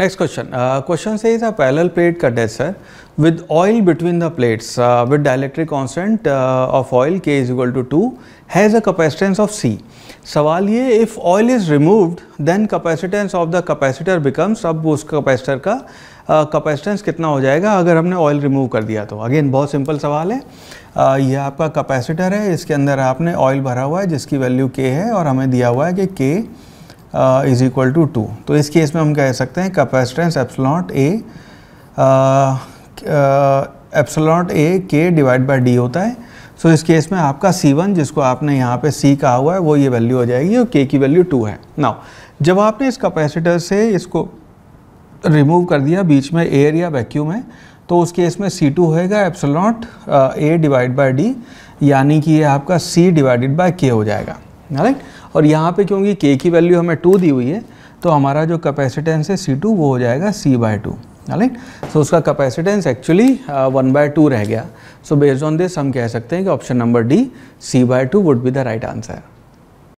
next question question से ही था पैरेलल प्लेट का death sir with oil between the plates with dielectric constant of oil K is equal to two has a capacitance of C सवाल ये if oil is removed then capacitance of the capacitor becomes अब उस capacitor का capacitance uh, कितना हो जाएगा अगर हमने ऑयल रिमूव कर दिया तो अगेन बहुत सिंपल सवाल है uh, ये आपका कैपेसिटर है इसके अंदर आपने ऑयल भरा हुआ है जिसकी वैल्यू के है और हमें दिया हुआ है कि के इज इक्वल टू टू तो इस केस में हम कह सकते हैं कैपेसिटेंस एप्सलॉट ए एप्सलॉट ए के डिवाइड बाय डी होता है सो so, इस केस में आपका सी वन जिसको आपने यहाँ पे सी कहा हुआ है वो ये वैल्यू हो जाएगी और के की वैल्यू टू है नाउ जब आपने इस कैपेसिटर से इसको रिमूव कर दिया बीच में एयर या वैक्यूम है तो उस केस में सी टू होएगा epsilon A divide by D यानी कि ये आपका सी डिवाइडेड बाई के हो जाएगा राइट और यहाँ पे क्योंकि के की वैल्यू हमें टू दी हुई है तो हमारा जो कैपेसिटेंस है सी टू वो हो जाएगा C by two right so उसका capacitance actually one by two रह गया सो बेस्ड ऑन दिस हम कह सकते हैं कि option number D C by two would be the right answer